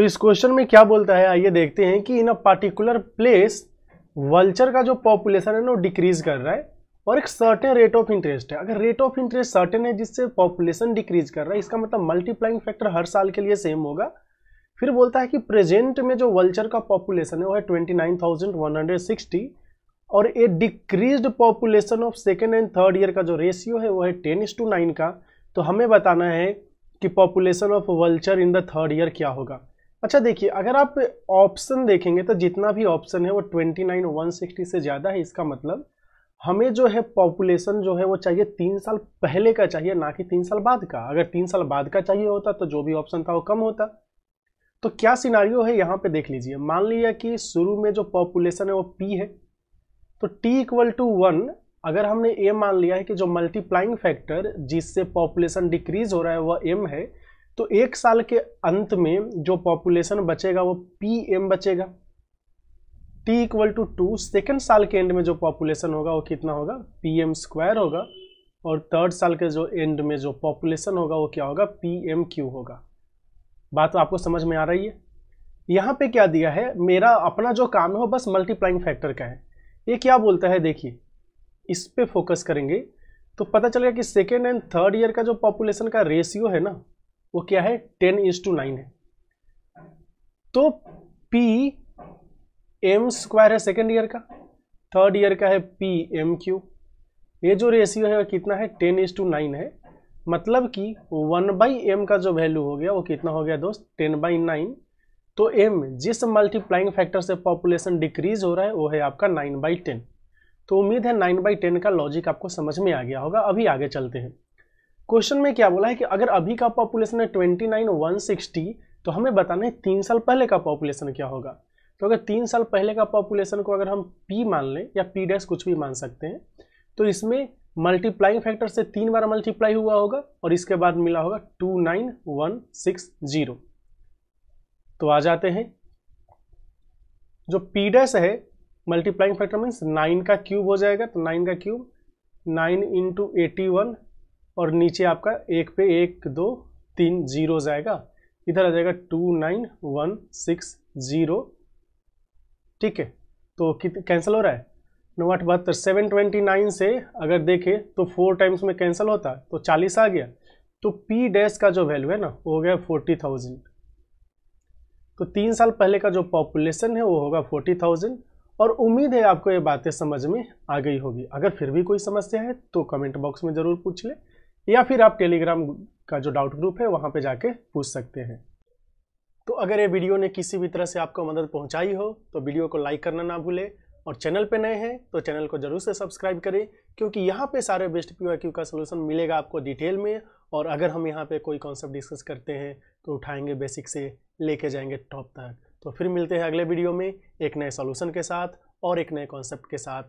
तो इस क्वेश्चन में क्या बोलता है आइए देखते हैं कि in a particular place vulture का जो पॉपुलेशन है ना वो डिक्रीज कर रहा है और एक सर्टेन रेट ऑफ इंटरेस्ट है अगर रेट ऑफ इंटरेस्ट सर्टेन है जिससे पॉपुलेशन डिक्रीज कर रहा है इसका मतलब मल्टीप्लाइंग फैक्टर हर साल के लिए सेम होगा फिर बोलता है कि प्रेजेंट में जो वल्चर का पॉपुलेशन है वो है ट्वेंटी और a decrease population of second and third year का जो रेशियो है वो है टेन इस टू नाइन का तो हमें बताना है कि population of vulture in the third year क्या होगा अच्छा देखिए अगर आप ऑप्शन देखेंगे तो जितना भी ऑप्शन है वो ट्वेंटी नाइन वन सिक्सटी से ज़्यादा है इसका मतलब हमें जो है पॉपुलेशन जो है वो चाहिए तीन साल पहले का चाहिए ना कि तीन साल बाद का अगर तीन साल बाद का चाहिए होता तो जो भी ऑप्शन था वो कम होता तो क्या सिनारियो है यहाँ पे देख लीजिए मान लिया कि शुरू में जो पॉपुलेशन है वो पी है तो टी इक्वल टू वन अगर हमने ए मान लिया है कि जो मल्टीप्लाइंग फैक्टर जिससे पॉपुलेशन डिक्रीज हो रहा है वह एम है तो एक साल के अंत में जो पॉपुलेशन बचेगा वो पी एम बचेगा T equal to two second साल के एंड में जो पॉपुलेशन होगा वो कितना होगा पी एम स्क्वायर होगा और थर्ड साल के जो एंड में जो पॉपुलेशन होगा वो क्या होगा पी एम क्यू होगा बात आपको समझ में आ रही है यहाँ पे क्या दिया है मेरा अपना जो काम है वो बस मल्टीप्लाइंग फैक्टर का है ये क्या बोलता है देखिए इस पर फोकस करेंगे तो पता चलेगा कि सेकेंड एंड थर्ड ईयर का जो पॉपुलेशन का रेशियो है ना वो क्या है टेन इंस टू नाइन है तो पी एम स्क्वायर है सेकेंड ईयर का थर्ड ईयर का है पी एम क्यू ये जो रेशियो है कितना है टेन इंस टू नाइन है मतलब कि वन बाई एम का जो वैल्यू हो गया वो कितना हो गया दोस्त टेन बाई नाइन तो एम जिस मल्टीप्लाइंग फैक्टर से पॉपुलेशन डिक्रीज हो रहा है वो है आपका नाइन बाई टेन तो उम्मीद है नाइन बाई टेन का लॉजिक आपको समझ में आ गया होगा अभी आगे चलते हैं क्वेश्चन में क्या बोला है कि अगर अभी का पॉपुलेशन है ट्वेंटी नाइन वन सिक्सटी तो हमें बताना है तीन साल पहले का पॉपुलेशन क्या होगा तो अगर तीन साल पहले का पॉपुलेशन को अगर हम पी मान लें या पी डैश कुछ भी मान सकते हैं तो इसमें मल्टीप्लाइंग फैक्टर से तीन बार मल्टीप्लाई हुआ होगा और इसके बाद मिला होगा two nine one six zero तो आ जाते हैं जो पी डैश है मल्टीप्लाइंग फैक्टर मीन्स नाइन का क्यूब हो जाएगा तो नाइन का cube nine into eighty one और नीचे आपका एक पे एक दो तीन जीरो जाएगा इधर आ जाएगा two nine one six zero ठीक है तो कैंसिल हो रहा है नौ आठ बहत्तर सेवन ट्वेंटी नाइन से अगर देखें तो फोर टाइम्स में कैंसिल होता है तो चालीस आ गया तो पी डैश का जो वैल्यू है ना वो हो गया फोर्टी थाउजेंड तो तीन साल पहले का जो पॉपुलेशन है वो होगा फोर्टी थाउजेंड और उम्मीद है आपको ये बातें समझ में आ गई होगी अगर फिर भी कोई समस्या है तो कमेंट बॉक्स में ज़रूर पूछ लें या फिर आप टेलीग्राम का जो डाउट ग्रुप है वहाँ पे जाके पूछ सकते हैं तो अगर ये वीडियो ने किसी भी तरह से आपको मदद पहुँचाई हो तो वीडियो को लाइक करना ना भूलें और चैनल पे नए हैं तो चैनल को जरूर से सब्सक्राइब करें क्योंकि यहाँ पे सारे बेस्ट पी क्यू का सोल्यूशन मिलेगा आपको डिटेल में और अगर हम यहाँ पे कोई कॉन्सेप्ट डिस्कस करते हैं तो उठाएंगे बेसिक से लेके जाएंगे टॉप तक तो फिर मिलते हैं अगले वीडियो में एक नए सोल्यूशन के साथ और एक नए कॉन्सेप्ट के साथ